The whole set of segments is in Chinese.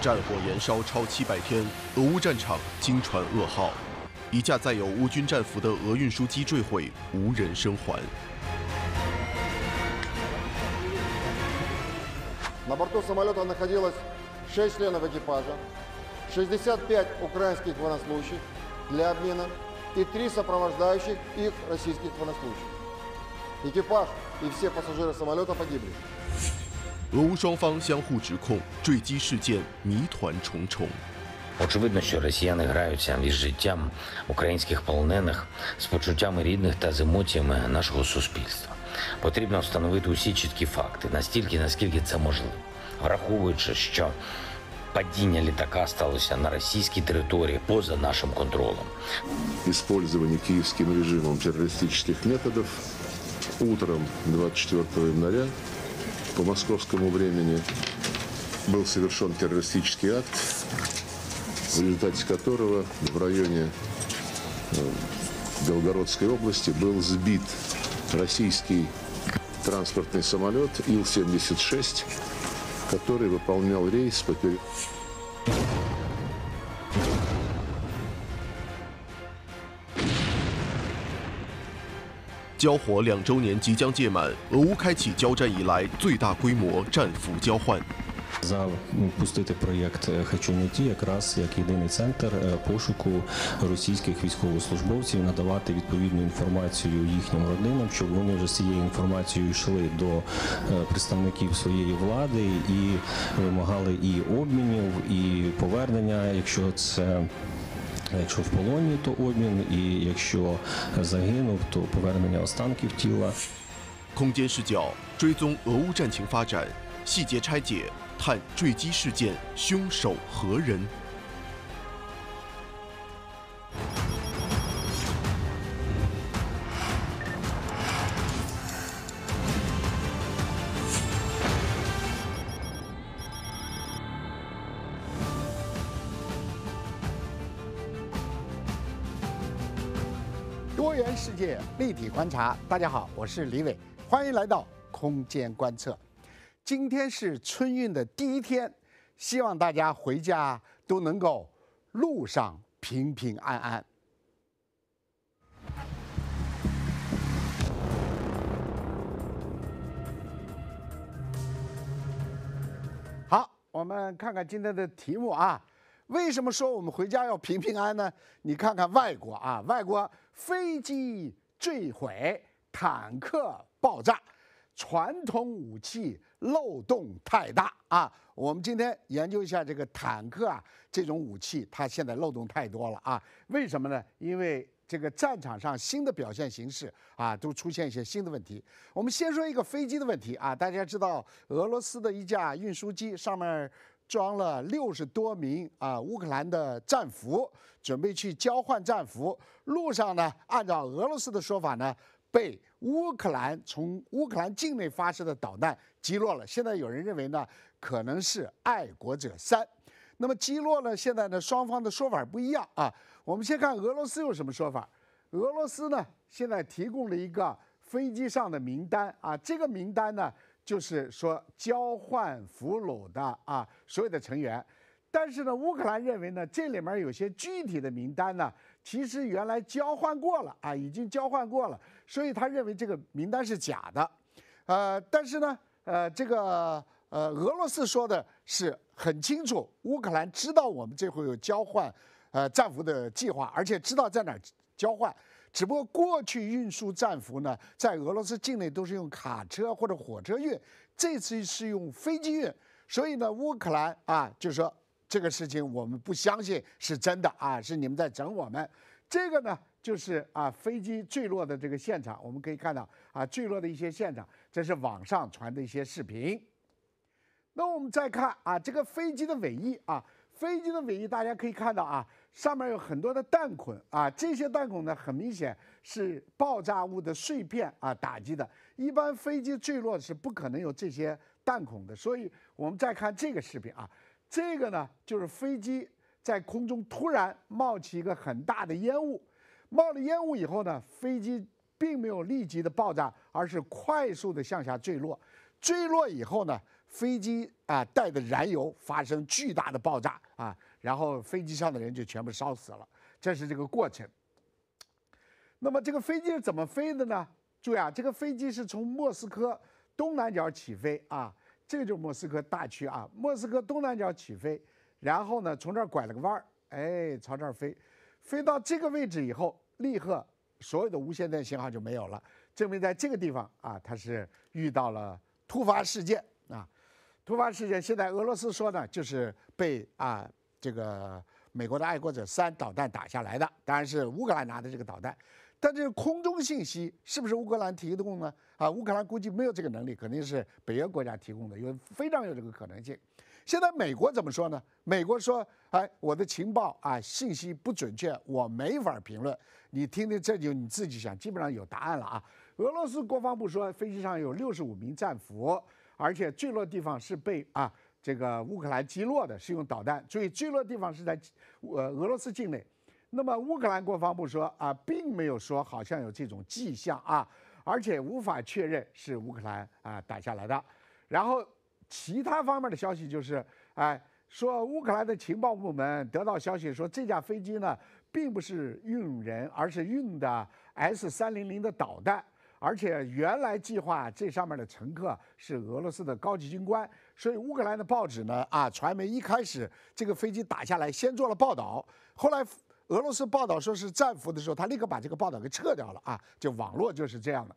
战火延烧超700天，俄乌战场惊传噩耗：一架载有乌军战俘的俄运输机坠毁，无人生还。На борту самолета находилось шесть членов экипажа, шестьдесят пять украинских военнослужащих для обмена и три сопровождающих их российских военнослужащих. Экипаж и все пассажиры самолета погибли. 俄乌双方相互指控，坠机事件谜团重重。Очевидно, що росіяни граються із життям українських полонених з почуттями рідних та з емоціями нашого суспільства. Потрібно встановити усі чіткі факти настільки, наскільки це можливо, враховуючи, що падіння літака сталося на російській території поза нашим контролем. Іспользування київським режимом терористичних методів утром 24 января по московскому времени был совершен террористический акт, в результате которого в районе э, Белгородской области был сбит российский транспортный самолет Ил-76, который выполнял рейс по 交火两周年即将届满，俄乌开启交战以来最大规模战俘交换。Запустити проєкт е, Хачуняті якраз як єдиний центр е, пошуку російських військовослужбовців, надавати відповідну інформацію їхнім родинам, щоб вони вже з цією інформацією йшли до е, представників своєї влади і вимагали і обмінів, і повернення, якщо це 空间视角追踪俄乌战情发展，细节拆解探坠机事件凶手何人？立体观察，大家好，我是李伟，欢迎来到空间观测。今天是春运的第一天，希望大家回家都能够路上平平安安。好，我们看看今天的题目啊，为什么说我们回家要平平安安呢？你看看外国啊，外国飞机。坠毁，坦克爆炸，传统武器漏洞太大啊！我们今天研究一下这个坦克啊，这种武器它现在漏洞太多了啊！为什么呢？因为这个战场上新的表现形式啊，都出现一些新的问题。我们先说一个飞机的问题啊，大家知道俄罗斯的一架运输机上面。装了六十多名啊乌克兰的战俘，准备去交换战俘。路上呢，按照俄罗斯的说法呢，被乌克兰从乌克兰境内发射的导弹击落了。现在有人认为呢，可能是爱国者三。那么击落呢？现在呢，双方的说法不一样啊。我们先看俄罗斯有什么说法。俄罗斯呢，现在提供了一个飞机上的名单啊，这个名单呢。就是说交换俘虏的啊，所有的成员，但是呢，乌克兰认为呢，这里面有些具体的名单呢，其实原来交换过了啊，已经交换过了，所以他认为这个名单是假的，呃，但是呢，呃，这个呃，俄罗斯说的是很清楚，乌克兰知道我们这会有交换呃战俘的计划，而且知道在哪儿交换。只不过过去运输战俘呢，在俄罗斯境内都是用卡车或者火车运，这次是用飞机运，所以呢，乌克兰啊就说这个事情我们不相信是真的啊，是你们在整我们。这个呢就是啊飞机坠落的这个现场，我们可以看到啊坠落的一些现场，这是网上传的一些视频。那我们再看啊这个飞机的尾翼啊，飞机的尾翼大家可以看到啊。上面有很多的弹孔啊，这些弹孔呢，很明显是爆炸物的碎片啊打击的。一般飞机坠落是不可能有这些弹孔的，所以我们再看这个视频啊，这个呢就是飞机在空中突然冒起一个很大的烟雾，冒了烟雾以后呢，飞机并没有立即的爆炸，而是快速的向下坠落，坠落以后呢。飞机啊带的燃油发生巨大的爆炸啊，然后飞机上的人就全部烧死了。这是这个过程。那么这个飞机是怎么飞的呢？注意啊，这个飞机是从莫斯科东南角起飞啊，这个就是莫斯科大区啊。莫斯科东南角起飞，然后呢从这儿拐了个弯儿，哎，朝这儿飞，飞到这个位置以后，立刻所有的无线电信号就没有了，证明在这个地方啊，它是遇到了突发事件。突发事件，现在俄罗斯说呢，就是被啊这个美国的爱国者三导弹打下来的，当然是乌克兰拿的这个导弹。但这个空中信息是不是乌克兰提供的呢？啊，乌克兰估计没有这个能力，肯定是北约国家提供的，有非常有这个可能性。现在美国怎么说呢？美国说，哎，我的情报啊信息不准确，我没法评论。你听听这就你自己想，基本上有答案了啊。俄罗斯国防部说，飞机上有六十五名战俘。而且坠落地方是被啊这个乌克兰击落的，是用导弹。注意坠落地方是在呃俄罗斯境内。那么乌克兰国防部说啊，并没有说好像有这种迹象啊，而且无法确认是乌克兰啊打下来的。然后其他方面的消息就是，哎，说乌克兰的情报部门得到消息说这架飞机呢并不是运人，而是运的 S 三零零的导弹。而且原来计划这上面的乘客是俄罗斯的高级军官，所以乌克兰的报纸呢啊，传媒一开始这个飞机打下来先做了报道，后来俄罗斯报道说是战俘的时候，他立刻把这个报道给撤掉了啊，就网络就是这样的，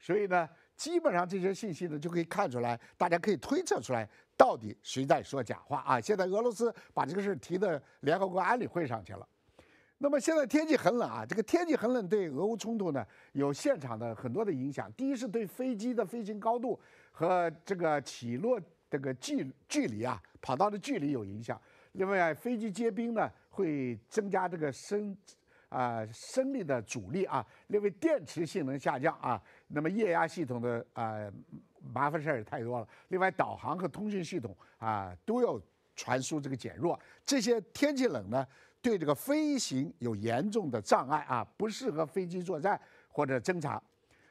所以呢，基本上这些信息呢就可以看出来，大家可以推测出来到底谁在说假话啊！现在俄罗斯把这个事提到联合国安理会上去了。那么现在天气很冷啊，这个天气很冷对俄乌冲突呢有现场的很多的影响。第一是对飞机的飞行高度和这个起落这个距距离啊跑道的距离有影响。另外飞机结冰呢会增加这个升啊升力的阻力啊。另外电池性能下降啊，那么液压系统的啊麻烦事儿也太多了。另外导航和通讯系统啊都要传输这个减弱，这些天气冷呢。对这个飞行有严重的障碍啊，不适合飞机作战或者侦察。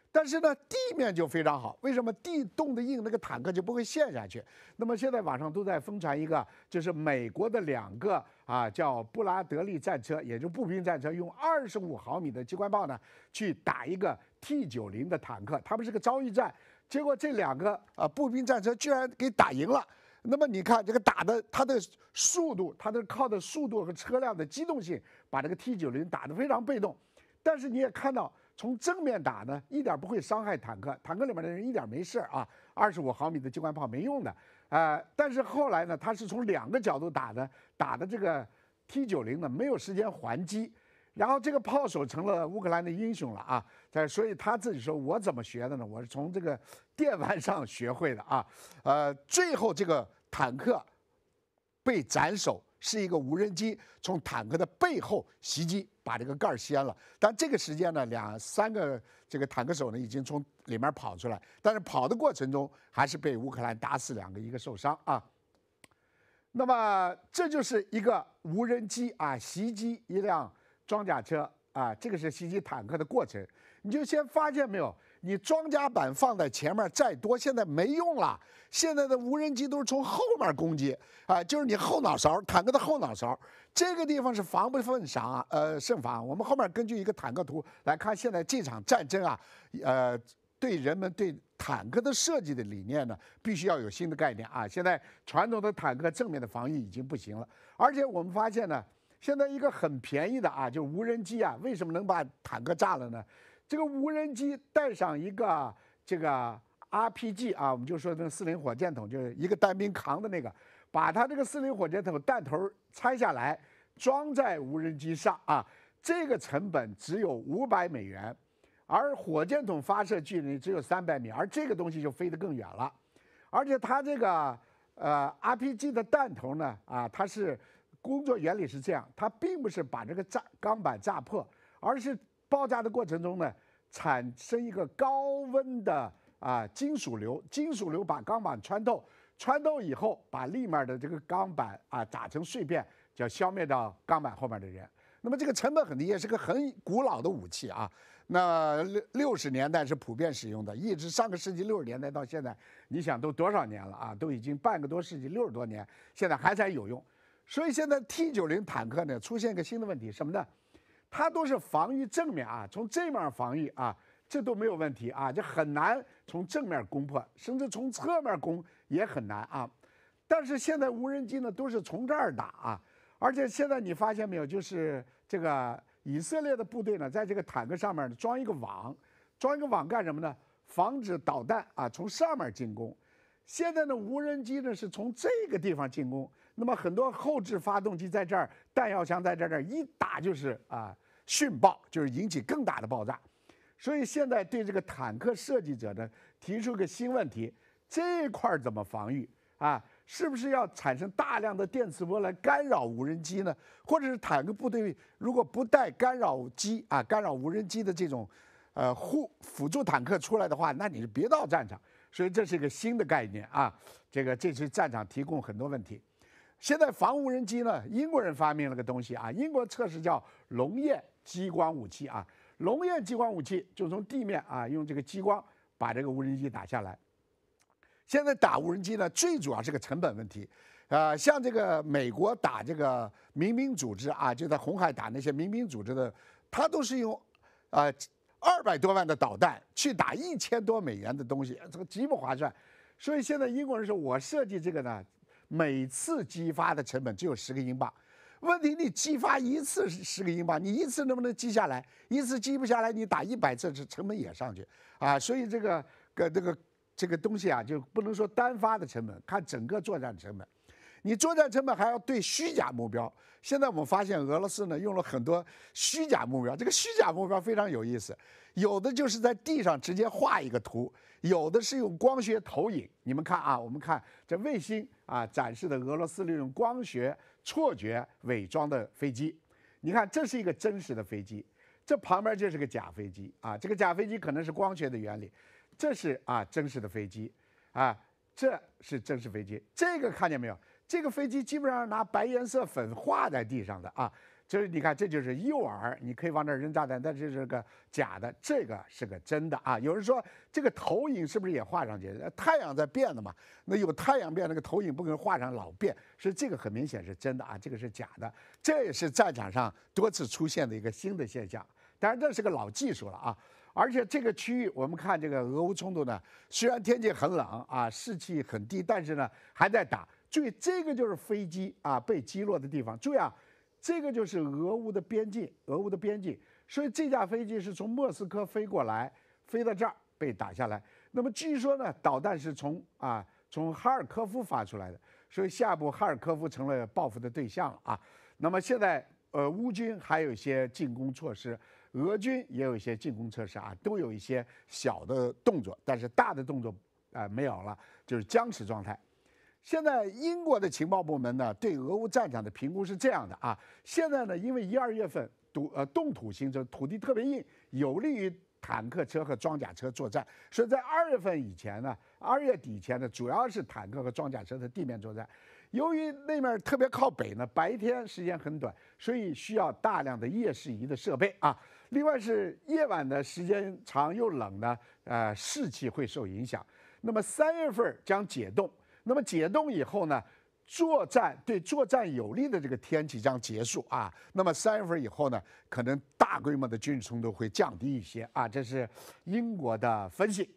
但是呢，地面就非常好。为什么地冻得硬，那个坦克就不会陷下去？那么现在网上都在疯传一个，就是美国的两个啊，叫布拉德利战车，也就步兵战车，用二十五毫米的机关炮呢，去打一个 T 九零的坦克。他们是个遭遇战，结果这两个啊步兵战车居然给打赢了。那么你看这个打的，它的速度，它的靠的速度和车辆的机动性，把这个 T90 打的非常被动。但是你也看到，从正面打呢，一点不会伤害坦克，坦克里面的人一点没事啊。二十五毫米的机关炮没用的，呃，但是后来呢，他是从两个角度打的，打的这个 T90 呢，没有时间还击，然后这个炮手成了乌克兰的英雄了啊。在所以他自己说，我怎么学的呢？我是从这个电玩上学会的啊，呃，最后这个。坦克被斩首是一个无人机从坦克的背后袭击，把这个盖掀了。但这个时间呢，两三个这个坦克手呢已经从里面跑出来，但是跑的过程中还是被乌克兰打死两个，一个受伤啊。那么这就是一个无人机啊袭击一辆装甲车啊，这个是袭击坦克的过程。你就先发现没有？你装甲板放在前面再多，现在没用了。现在的无人机都是从后面攻击，啊，就是你后脑勺，坦克的后脑勺，这个地方是防不胜防啊，呃，胜防。我们后面根据一个坦克图来看，现在这场战争啊，呃，对人们对坦克的设计的理念呢，必须要有新的概念啊。现在传统的坦克正面的防御已经不行了，而且我们发现呢，现在一个很便宜的啊，就是无人机啊，为什么能把坦克炸了呢？这个无人机带上一个这个 RPG 啊，我们就说那四零火箭筒，就是一个单兵扛的那个，把它这个四零火箭筒弹头拆下来，装在无人机上啊，这个成本只有五百美元，而火箭筒发射距离只有三百米，而这个东西就飞得更远了，而且它这个呃 RPG 的弹头呢，啊，它是工作原理是这样，它并不是把这个炸钢板炸破，而是。爆炸的过程中呢，产生一个高温的啊金属流，金属流把钢板穿透，穿透以后把里面的这个钢板啊砸成碎片，叫消灭到钢板后面的人。那么这个成本很低，也是个很古老的武器啊。那六六十年代是普遍使用的，一直上个世纪六十年代到现在，你想都多少年了啊？都已经半个多世纪，六十多年，现在还在有用。所以现在 T 九零坦克呢出现一个新的问题什么呢？它都是防御正面啊，从这面防御啊，这都没有问题啊，就很难从正面攻破，甚至从侧面攻也很难啊。但是现在无人机呢，都是从这儿打啊，而且现在你发现没有，就是这个以色列的部队呢，在这个坦克上面装一个网，装一个网干什么呢？防止导弹啊从上面进攻。现在呢，无人机呢是从这个地方进攻。那么很多后置发动机在这儿，弹药箱在这儿，这一打就是啊，殉爆就是引起更大的爆炸。所以现在对这个坦克设计者呢，提出个新问题：这块怎么防御啊？是不是要产生大量的电磁波来干扰无人机呢？或者是坦克部队如果不带干扰机啊，干扰无人机的这种呃护辅助坦克出来的话，那你就别到战场。所以这是个新的概念啊，这个这是战场提供很多问题。现在防无人机呢，英国人发明了个东西啊，英国测试叫龙焰激光武器啊，龙焰激光武器就从地面啊用这个激光把这个无人机打下来。现在打无人机呢，最主要是个成本问题，啊，像这个美国打这个民兵组织啊，就在红海打那些民兵组织的，他都是用，呃，二百多万的导弹去打一千多美元的东西，这个极不划算。所以现在英国人说，我设计这个呢。每次击发的成本只有十个英镑，问题你击发一次是十个英镑，你一次能不能击下来？一次击不下来，你打一百次，这成本也上去啊！所以这个个这个这个东西啊，就不能说单发的成本，看整个作战成本。你作战成本还要对虚假目标。现在我们发现俄罗斯呢用了很多虚假目标。这个虚假目标非常有意思，有的就是在地上直接画一个图，有的是用光学投影。你们看啊，我们看这卫星啊展示的俄罗斯利用光学错觉伪装的飞机。你看这是一个真实的飞机，这旁边就是个假飞机啊。这个假飞机可能是光学的原理，这是啊真实的飞机，啊这是真实飞机，这个看见没有？这个飞机基本上拿白颜色粉画在地上的啊，就是你看，这就是诱饵，你可以往那扔炸弹，但这是个假的，这个是个真的啊。有人说这个投影是不是也画上去？太阳在变的嘛，那有太阳变，那个投影不可能画上老变，是这个很明显是真的啊，这个是假的。这也是战场上多次出现的一个新的现象，当然这是个老技术了啊。而且这个区域，我们看这个俄乌冲突呢，虽然天气很冷啊，士气很低，但是呢还在打。注意，这个就是飞机啊被击落的地方。注意啊，这个就是俄乌的边境，俄乌的边境。所以这架飞机是从莫斯科飞过来，飞到这儿被打下来。那么据说呢，导弹是从啊从哈尔科夫发出来的，所以下步哈尔科夫成了报复的对象了啊。那么现在呃，乌军还有一些进攻措施，俄军也有一些进攻措施啊，都有一些小的动作，但是大的动作啊没有了，就是僵持状态。现在英国的情报部门呢，对俄乌战场的评估是这样的啊。现在呢，因为一二月份土呃冻土形成，土地特别硬，有利于坦克车和装甲车作战。所以在二月份以前呢，二月底前呢，主要是坦克和装甲车的地面作战。由于那面特别靠北呢，白天时间很短，所以需要大量的夜视仪的设备啊。另外是夜晚的时间长又冷呢，呃士气会受影响。那么三月份将解冻。那么解冻以后呢，作战对作战有利的这个天气将结束啊。那么三月份以后呢，可能大规模的军事冲突会降低一些啊。这是英国的分析。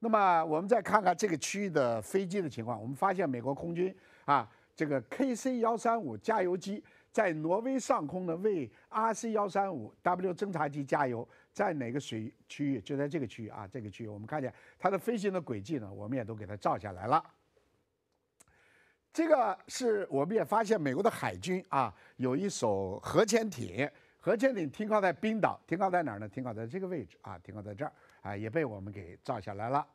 那么我们再看看这个区域的飞机的情况，我们发现美国空军啊，这个 KC 幺三五加油机在挪威上空呢为 RC 幺三五 W 侦察机加油，在哪个水区域？就在这个区域啊，这个区域我们看见它的飞行的轨迹呢，我们也都给它照下来了。这个是我们也发现，美国的海军啊有一艘核潜艇，核潜艇停靠在冰岛，停靠在哪儿呢？停靠在这个位置啊，停靠在这儿啊，也被我们给照下来了。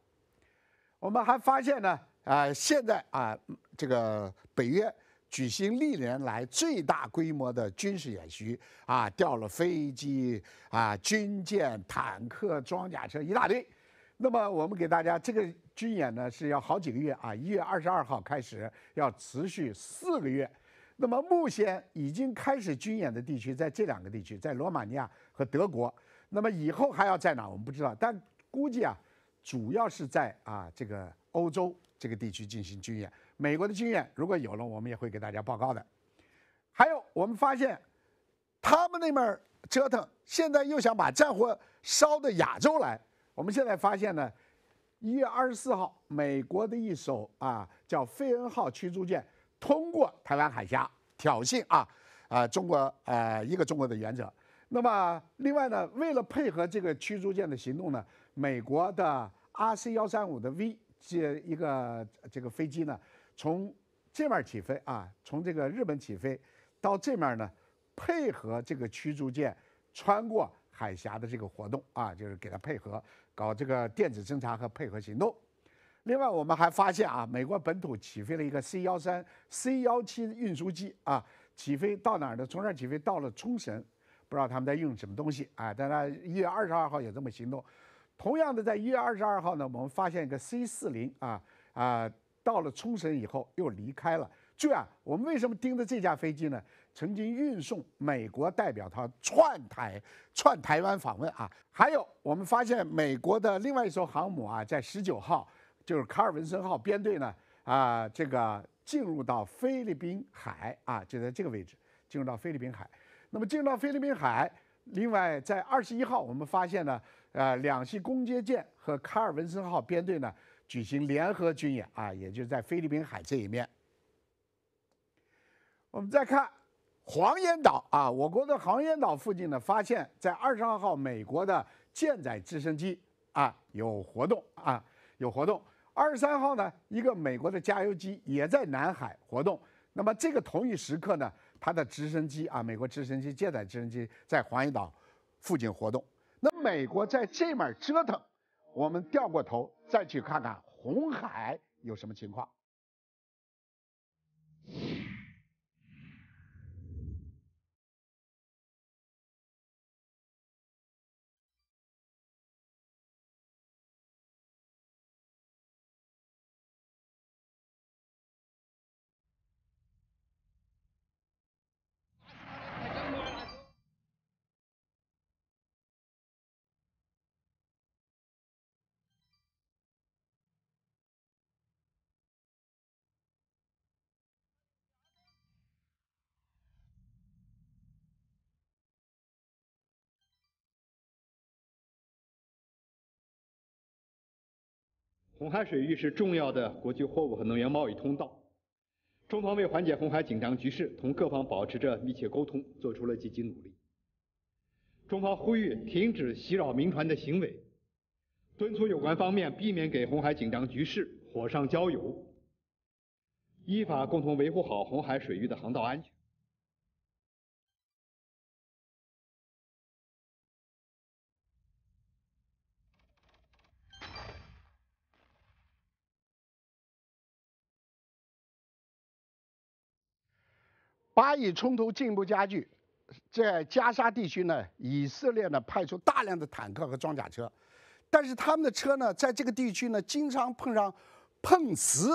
我们还发现呢，啊，现在啊这个北约举行历年来最大规模的军事演习啊，调了飞机啊、军舰、坦克、装甲车一大堆。那么我们给大家这个。军演呢是要好几个月啊，一月二十二号开始，要持续四个月。那么目前已经开始军演的地区，在这两个地区，在罗马尼亚和德国。那么以后还要在哪？我们不知道，但估计啊，主要是在啊这个欧洲这个地区进行军演。美国的军演如果有了，我们也会给大家报告的。还有，我们发现他们那边折腾，现在又想把战火烧到亚洲来。我们现在发现呢。一月二十四号，美国的一艘啊叫费恩号驱逐舰通过台湾海峡挑衅啊，呃，中国呃一个中国的原则。那么另外呢，为了配合这个驱逐舰的行动呢，美国的 RC 幺三五的 V 这一个这个飞机呢，从这面起飞啊，从这个日本起飞到这面呢，配合这个驱逐舰穿过海峡的这个活动啊，就是给它配合。搞这个电子侦察和配合行动，另外我们还发现啊，美国本土起飞了一个 C 幺三 C 幺七运输机啊，起飞到哪儿呢？从这儿起飞到了冲绳，不知道他们在用什么东西啊。在它一月二十二号也这么行动，同样的，在一月二十二号呢，我们发现一个 C 四零啊啊，到了冲绳以后又离开了。注意啊，我们为什么盯着这架飞机呢？曾经运送美国代表团窜台、窜台湾访问啊，还有我们发现美国的另外一艘航母啊，在十九号就是卡尔文森号编队呢啊，这个进入到菲律宾海啊，就在这个位置进入到菲律宾海。那么进入到菲律宾海，另外在二十一号我们发现呢，呃，两栖攻击舰和卡尔文森号编队呢举行联合军演啊，也就是在菲律宾海这一面。我们再看。黄岩岛啊，我国的黄岩岛附近呢，发现，在二十二号美国的舰载直升机啊有活动啊有活动。二十三号呢，一个美国的加油机也在南海活动。那么这个同一时刻呢，它的直升机啊，美国直升机、舰载直升机在黄岩岛附近活动。那美国在这面折腾，我们掉过头再去看看红海有什么情况。红海水域是重要的国际货物和能源贸易通道，中方为缓解红海紧张局势，同各方保持着密切沟通，做出了积极努力。中方呼吁停止袭扰民船的行为，敦促有关方面避免给红海紧张局势火上浇油，依法共同维护好红海水域的航道安全。巴以冲突进一步加剧，在加沙地区呢，以色列呢派出大量的坦克和装甲车，但是他们的车呢，在这个地区呢经常碰上碰瓷，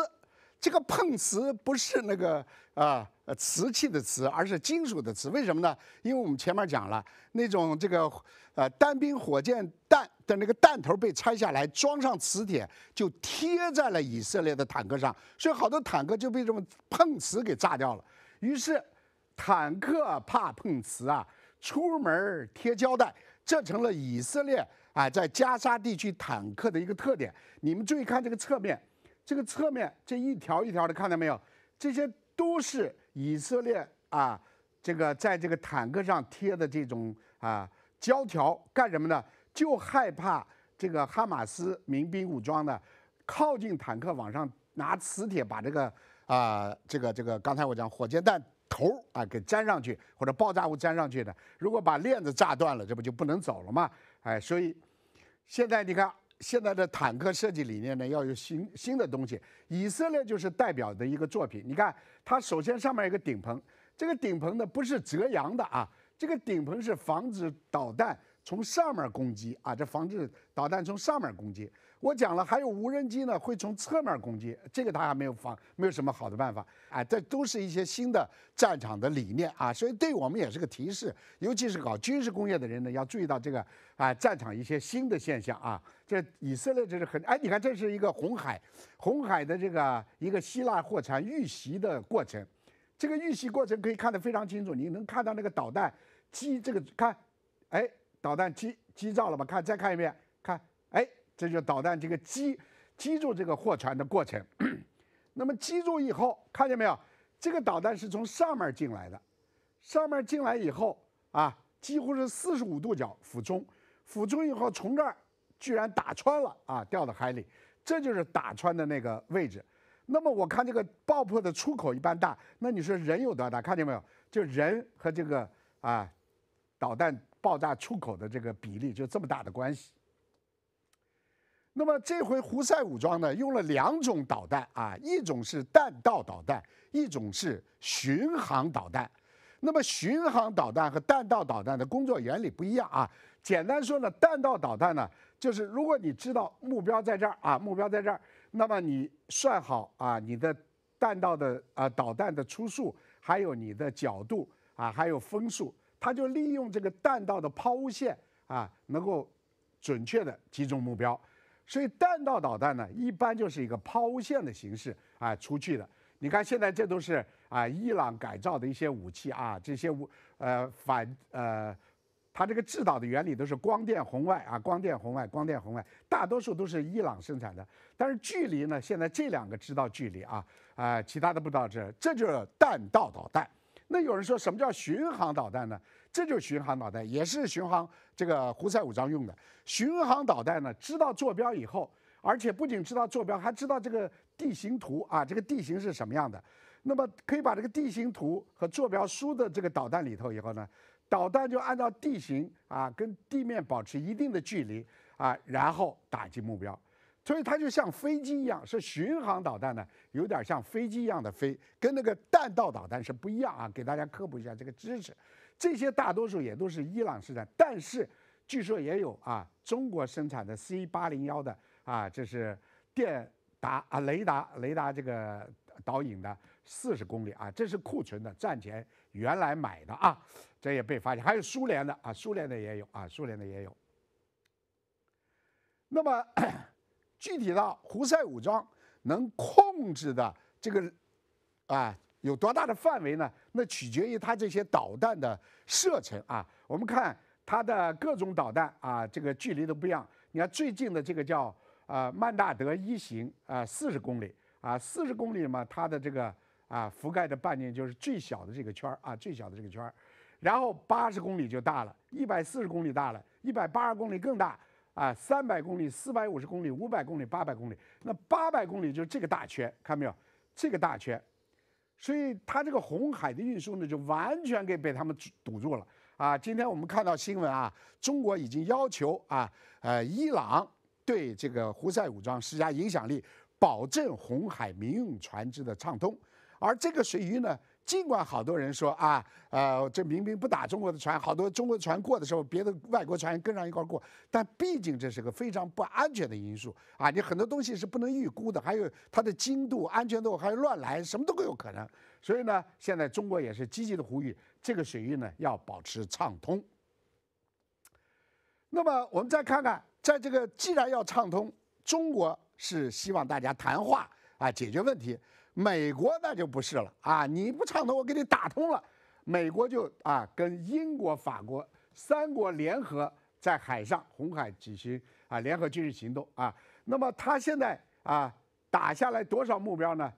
这个碰瓷不是那个啊瓷器的瓷，而是金属的瓷。为什么呢？因为我们前面讲了，那种这个呃单兵火箭弹的那个弹头被拆下来，装上磁铁，就贴在了以色列的坦克上，所以好多坦克就被这么碰瓷给炸掉了。于是。坦克怕碰瓷啊，出门贴胶带，这成了以色列啊在加沙地区坦克的一个特点。你们注意看这个侧面，这个侧面这一条一条的，看到没有？这些都是以色列啊这个在这个坦克上贴的这种啊胶条，干什么呢？就害怕这个哈马斯民兵武装呢靠近坦克，往上拿磁铁把这个啊这个这个，刚才我讲火箭弹。头啊，给粘上去或者爆炸物粘上去的，如果把链子炸断了，这不就不能走了吗？哎，所以现在你看，现在的坦克设计理念呢，要有新新的东西。以色列就是代表的一个作品。你看，它首先上面有个顶棚，这个顶棚呢不是遮阳的啊，这个顶棚是防止导弹从上面攻击啊，这防止导弹从上面攻击。我讲了，还有无人机呢，会从侧面攻击，这个他还没有防，没有什么好的办法。哎，这都是一些新的战场的理念啊，所以对我们也是个提示，尤其是搞军事工业的人呢，要注意到这个啊，战场一些新的现象啊。这以色列这是很哎，你看这是一个红海，红海的这个一个希腊货船遇袭的过程，这个遇袭过程可以看得非常清楚，你能看到那个导弹击这个看，哎，导弹击击到了吧？看，再看一遍。这就导弹这个击击中这个货船的过程。那么击中以后，看见没有？这个导弹是从上面进来的，上面进来以后啊，几乎是四十五度角俯冲，俯冲以后从这儿居然打穿了啊，掉到海里。这就是打穿的那个位置。那么我看这个爆破的出口一般大，那你说人有多大？看见没有？就人和这个啊导弹爆炸出口的这个比例就这么大的关系。那么这回胡塞武装呢用了两种导弹啊，一种是弹道导弹，一种是巡航导弹。那么巡航导弹和弹道导弹的工作原理不一样啊。简单说呢，弹道导弹呢就是如果你知道目标在这儿啊，目标在这儿，那么你算好啊你的弹道的啊导弹的初速，还有你的角度啊，还有风速，它就利用这个弹道的抛物线啊，能够准确的击中目标。所以弹道导弹呢，一般就是一个抛物线的形式啊出去的。你看现在这都是啊伊朗改造的一些武器啊，这些武呃反呃，它这个制导的原理都是光电红外啊，光电红外，光电红外，大多数都是伊朗生产的。但是距离呢，现在这两个知道距离啊啊，其他的不知道这，这就是弹道导弹。那有人说什么叫巡航导弹呢？这就是巡航导弹，也是巡航这个胡塞武装用的。巡航导弹呢，知道坐标以后，而且不仅知道坐标，还知道这个地形图啊，这个地形是什么样的。那么可以把这个地形图和坐标输的这个导弹里头以后呢，导弹就按照地形啊，跟地面保持一定的距离啊，然后打击目标。所以它就像飞机一样，是巡航导弹呢，有点像飞机一样的飞，跟那个弹道导弹是不一样啊。给大家科普一下这个知识，这些大多数也都是伊朗生产，但是据说也有啊，中国生产的 C 八零幺的啊，这是电达啊雷达雷达这个导引的四十公里啊，这是库存的，战前原来买的啊，这也被发现，还有苏联的啊，苏联的也有啊，苏联的也有。那么。具体到胡塞武装能控制的这个啊有多大的范围呢？那取决于它这些导弹的射程啊。我们看它的各种导弹啊，这个距离都不一样。你看最近的这个叫啊曼大德一型啊，四十公里啊，四十公里嘛，它的这个啊覆盖的半径就是最小的这个圈儿啊，最小的这个圈儿。然后八十公里就大了，一百四十公里大了，一百八十公里更大。啊，三百公里、四百五十公里、五百公里、八百公里，那八百公里就是这个大圈，看到没有？这个大圈，所以它这个红海的运输呢，就完全给被他们堵住了啊！今天我们看到新闻啊，中国已经要求啊，呃，伊朗对这个胡塞武装施加影响力，保证红海民用船只的畅通，而这个水域呢。尽管好多人说啊，呃，这民兵不打中国的船，好多中国的船过的时候，别的外国船跟上一块过，但毕竟这是个非常不安全的因素啊，你很多东西是不能预估的，还有它的精度、安全度，还有乱来，什么都都有可能。所以呢，现在中国也是积极的呼吁这个水域呢要保持畅通。那么我们再看看，在这个既然要畅通，中国是希望大家谈话啊，解决问题。美国那就不是了啊！你不畅通，我给你打通了。美国就啊，跟英国、法国三国联合在海上红海举行啊联合军事行动啊。那么他现在啊打下来多少目标呢？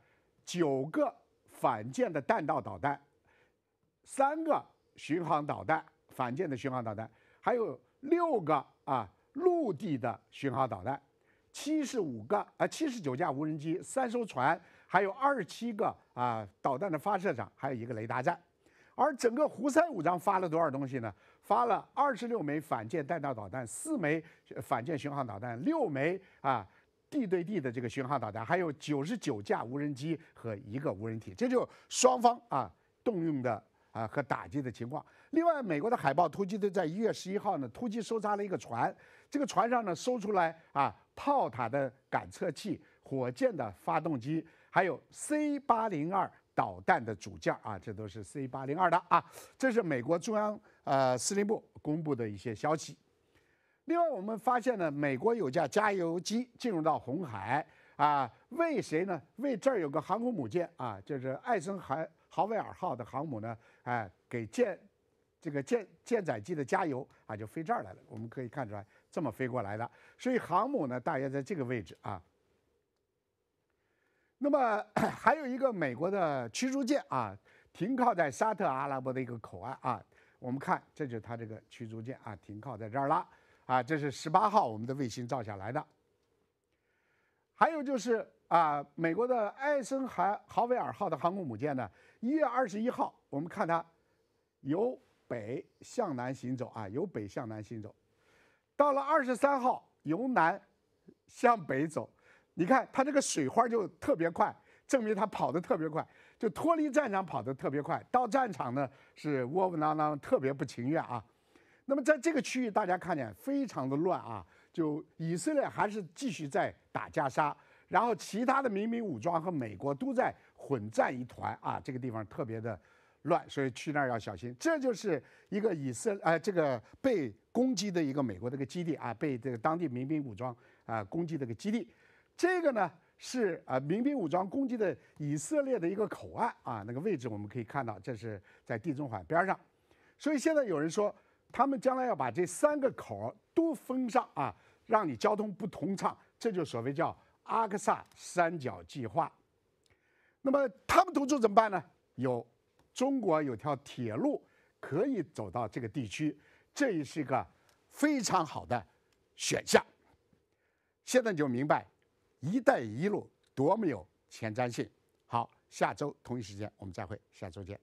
九个反舰的弹道导弹，三个巡航导弹，反舰的巡航导弹，还有六个啊陆地的巡航导弹，七十五个啊七十九架无人机，三艘船。还有二十七个啊导弹的发射场，还有一个雷达站，而整个胡塞武装发了多少东西呢？发了二十六枚反舰弹道导弹，四枚反舰巡航导弹，六枚啊地对地的这个巡航导弹，还有九十九架无人机和一个无人艇。这就双方啊动用的啊和打击的情况。另外，美国的海豹突击队在一月十一号呢突击搜查了一个船，这个船上呢搜出来啊炮塔的感测器、火箭的发动机。还有 C 八零二导弹的主件啊，这都是 C 八零二的啊，这是美国中央呃司令部公布的一些消息。另外，我们发现呢，美国有架加油机进入到红海啊，为谁呢？为这儿有个航空母舰啊，就是爱森豪豪威尔号的航母呢，哎，给舰这个舰舰载机的加油啊，就飞这儿来了。我们可以看出来这么飞过来的，所以航母呢，大约在这个位置啊。那么 还有一个美国的驱逐舰啊，停靠在沙特阿拉伯的一个口岸啊。我们看，这就是它这个驱逐舰啊，停靠在这儿了啊。这是十八号我们的卫星照下来的。还有就是啊，美国的艾森豪豪威尔号的航空母舰呢，一月二十一号我们看它由北向南行走啊，由北向南行走。到了二十三号，由南向北走。你看他这个水花就特别快，证明他跑得特别快，就脱离战场跑得特别快。到战场呢是窝窝囊囊，特别不情愿啊。那么在这个区域，大家看见非常的乱啊，就以色列还是继续在打加沙，然后其他的民兵武装和美国都在混战一团啊，这个地方特别的乱，所以去那儿要小心。这就是一个以色呃这个被攻击的一个美国的一个基地啊，被这个当地民兵武装啊攻击一个基地。这个呢是啊，民兵武装攻击的以色列的一个口岸啊，那个位置我们可以看到，这是在地中海边上。所以现在有人说，他们将来要把这三个口都封上啊，让你交通不通畅，这就所谓叫阿克萨三角计划。那么他们堵住怎么办呢？有中国有条铁路可以走到这个地区，这也是一个非常好的选项。现在就明白。“一带一路”多么有前瞻性！好，下周同一时间我们再会，下周见。